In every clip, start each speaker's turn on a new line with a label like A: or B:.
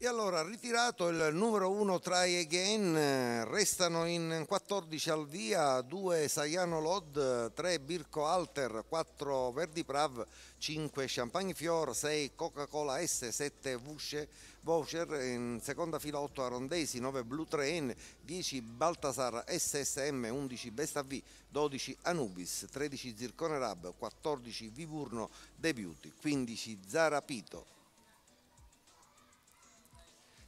A: E allora ritirato il numero 1 Try Again, eh, restano in 14 al via 2 Saiano Lod, 3 Birko Alter, 4 Verdi Prav, 5 Champagne Fior, 6 Coca-Cola S, 7 Vusce Voucher, in seconda fila 8 Arondesi, 9 Blue Train, 10 Baltasar SSM, 11 Besta V, 12 Anubis, 13 Zircone Rab, 14 Viburno De Beauty, 15 Pito,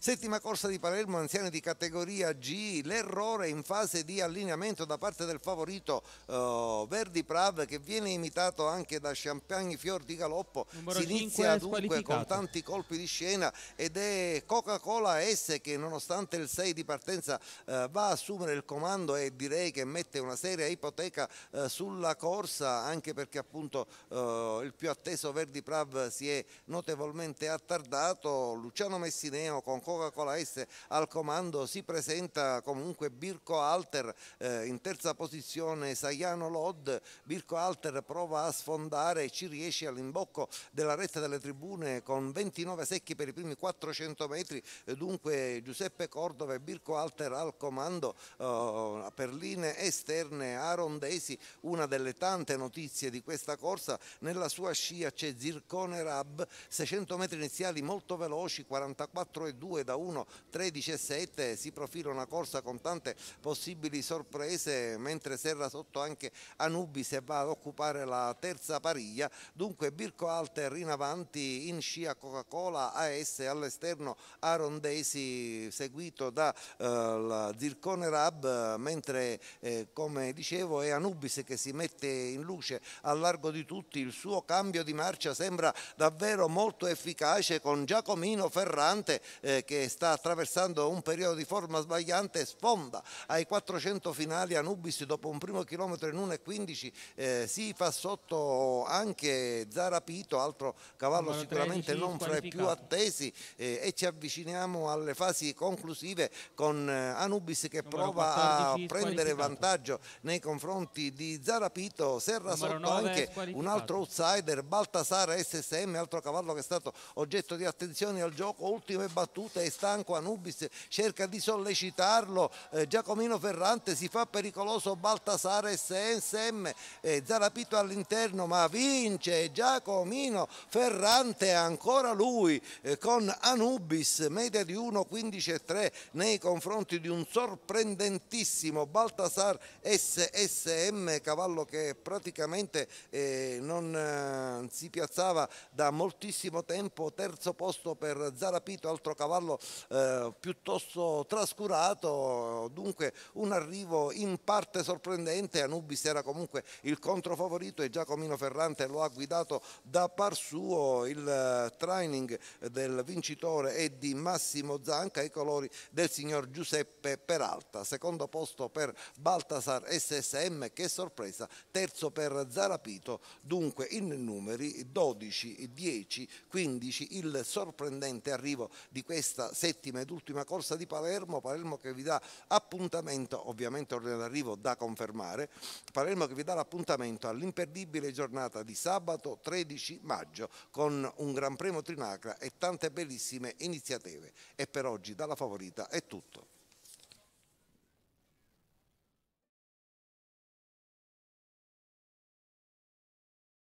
A: Settima corsa di Palermo, anziani di categoria G, l'errore in fase di allineamento da parte del favorito uh, Verdi Prav che viene imitato anche da Champagne Fior di Galoppo, Numero si inizia dunque con tanti colpi di scena ed è Coca-Cola S che nonostante il 6 di partenza uh, va a assumere il comando e direi che mette una seria ipoteca uh, sulla corsa anche perché appunto il più atteso Verdi Prav si è notevolmente attardato, Luciano Messineo con Coca-Cola S al comando si presenta comunque Birko Alter eh, in terza posizione Saiano Lod, Birko Alter prova a sfondare e ci riesce all'imbocco della retta delle tribune con 29 secchi per i primi 400 metri, dunque Giuseppe Cordova e Birko Alter al comando eh, per linee esterne a Rondesi una delle tante notizie di questa corsa, nella sua scia c'è Zircone Rab, 600 metri iniziali molto veloci, 44 e 2 dove da 1.13.7 si profila una corsa con tante possibili sorprese mentre serra sotto anche Anubis e va ad occupare la terza pariglia dunque Birco Alter in avanti in scia Coca-Cola AS all'esterno Arondesi seguito da eh, Zircone Rab mentre eh, come dicevo è Anubis che si mette in luce a largo di tutti il suo cambio di marcia sembra davvero molto efficace con Giacomino Ferrante eh, che sta attraversando un periodo di forma sbagliante sfonda ai 400 finali Anubis dopo un primo chilometro in 1.15 eh, si fa sotto anche Zarapito, altro cavallo sicuramente non fra i più attesi eh, e ci avviciniamo alle fasi conclusive con eh, Anubis che Numero prova a prendere vantaggio nei confronti di Zarapito, Serra Numero sotto anche un altro outsider, Baltasar SSM, altro cavallo che è stato oggetto di attenzione al gioco, ultime battute è stanco Anubis, cerca di sollecitarlo, eh, Giacomino Ferrante si fa pericoloso Baltasar SSM, eh, Zarapito all'interno ma vince Giacomino Ferrante ancora lui eh, con Anubis, media di e 3 nei confronti di un sorprendentissimo Baltasar SSM, cavallo che praticamente eh, non eh, si piazzava da moltissimo tempo terzo posto per Zarapito, altro cavallo eh, piuttosto trascurato, dunque un arrivo in parte sorprendente, Anubis era comunque il controfavorito e Giacomino Ferrante lo ha guidato da par suo, il eh, training del vincitore è di Massimo Zanca, i colori del signor Giuseppe Peralta, secondo posto per Baltasar SSM, che sorpresa, terzo per Zarapito, dunque in numero numeri 12, 10, 15, il sorprendente arrivo di questa settima ed ultima corsa di Palermo, Palermo che vi dà appuntamento, ovviamente ordine d'arrivo da confermare, Palermo che vi dà l'appuntamento all'imperdibile giornata di sabato 13 maggio con un Gran Premio Trinacra e tante bellissime iniziative. E per oggi dalla favorita è tutto.